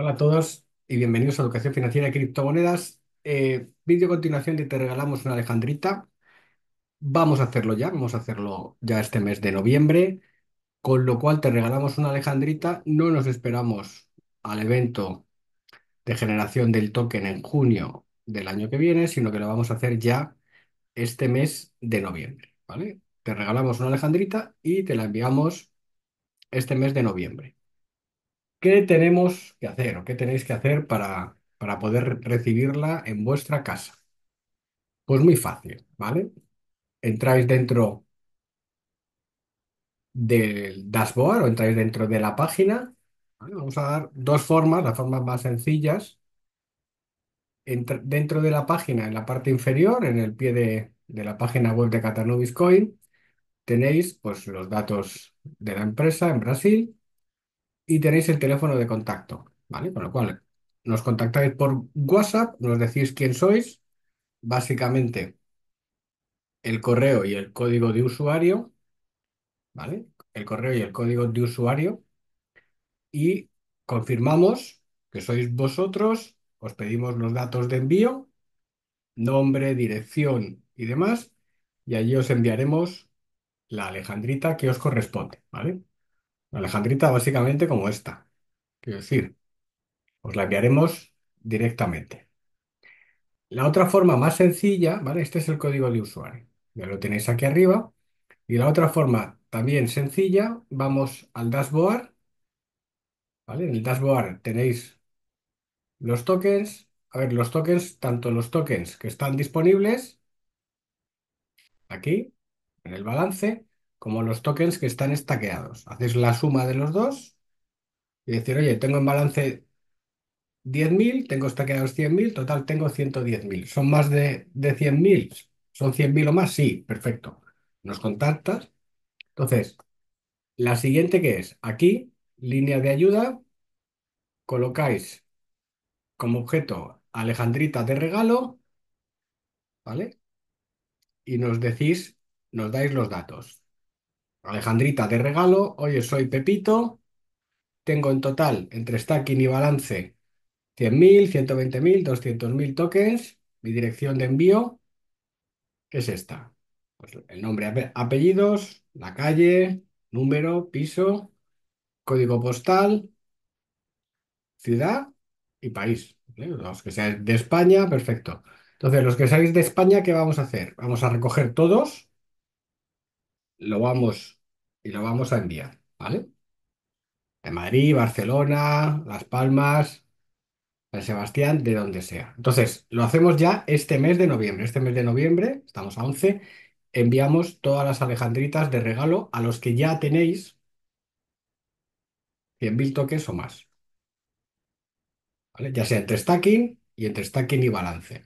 Hola a todos y bienvenidos a Educación Financiera de Criptomonedas. Eh, vídeo a continuación de Te Regalamos una Alejandrita. Vamos a hacerlo ya, vamos a hacerlo ya este mes de noviembre. Con lo cual, Te Regalamos una Alejandrita. No nos esperamos al evento de generación del token en junio del año que viene, sino que lo vamos a hacer ya este mes de noviembre. ¿vale? Te regalamos una Alejandrita y te la enviamos este mes de noviembre. ¿Qué tenemos que hacer o qué tenéis que hacer para, para poder recibirla en vuestra casa? Pues muy fácil, ¿vale? Entráis dentro del dashboard o entráis dentro de la página. Vamos a dar dos formas, las formas más sencillas. dentro de la página, en la parte inferior, en el pie de, la página web de Catanubis Coin, tenéis pues, los datos de la empresa en Brasil y tenéis el teléfono de contacto, ¿vale? Con lo cual, nos contactáis por WhatsApp, nos decís quién sois, básicamente el correo y el código de usuario, ¿vale? El correo y el código de usuario y confirmamos que sois vosotros, os pedimos los datos de envío, nombre, dirección y demás, y allí os enviaremos la Alejandrita que os corresponde, ¿vale? Alejandrita, básicamente como esta. Quiero decir, os la enviaremos directamente. La otra forma más sencilla, ¿vale? Este es el código de usuario. Ya lo tenéis aquí arriba. Y la otra forma también sencilla, vamos al dashboard, ¿vale? En el dashboard tenéis los tokens. A ver, los tokens, tanto los tokens que están disponibles aquí, en el balance, como los tokens que están estaqueados. Hacéis la suma de los dos y decir, oye, tengo en balance 10.000, tengo estaqueados 100.000, total tengo 110.000. ¿Son más de, de 100.000? ¿Son 100.000 o más? Sí, perfecto. Nos contactas. Entonces, la siguiente que es, aquí, línea de ayuda, colocáis como objeto Alejandrita de regalo, ¿vale? Y nos decís, nos dais los datos. Alejandrita, te regalo. hoy soy Pepito. Tengo en total, entre stacking y balance, 100.000, 120.000, 200.000 tokens. Mi dirección de envío es esta. Pues el nombre, apellidos, la calle, número, piso, código postal, ciudad y país. ¿eh? Los que seáis de España, perfecto. Entonces, los que seáis de España, ¿qué vamos a hacer? Vamos a recoger todos lo vamos y lo vamos a enviar, ¿vale? De Madrid, Barcelona, Las Palmas, San Sebastián, de donde sea. Entonces, lo hacemos ya este mes de noviembre. Este mes de noviembre, estamos a 11, enviamos todas las alejandritas de regalo a los que ya tenéis 100.000 toques o más. Ya sea entre stacking y entre stacking y balance.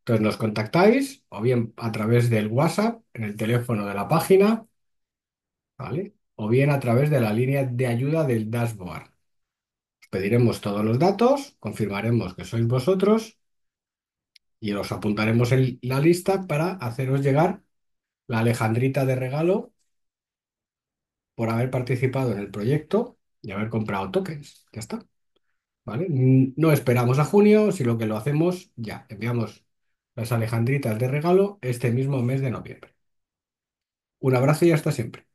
Entonces nos contactáis o bien a través del WhatsApp, en el teléfono de la página, ¿vale? O bien a través de la línea de ayuda del dashboard. Os pediremos todos los datos, confirmaremos que sois vosotros y os apuntaremos en la lista para haceros llegar la Alejandrita de regalo por haber participado en el proyecto y haber comprado tokens. Ya está. ¿Vale? No esperamos a junio, sino que lo hacemos ya. Enviamos las Alejandritas de regalo este mismo mes de noviembre. Un abrazo y hasta siempre.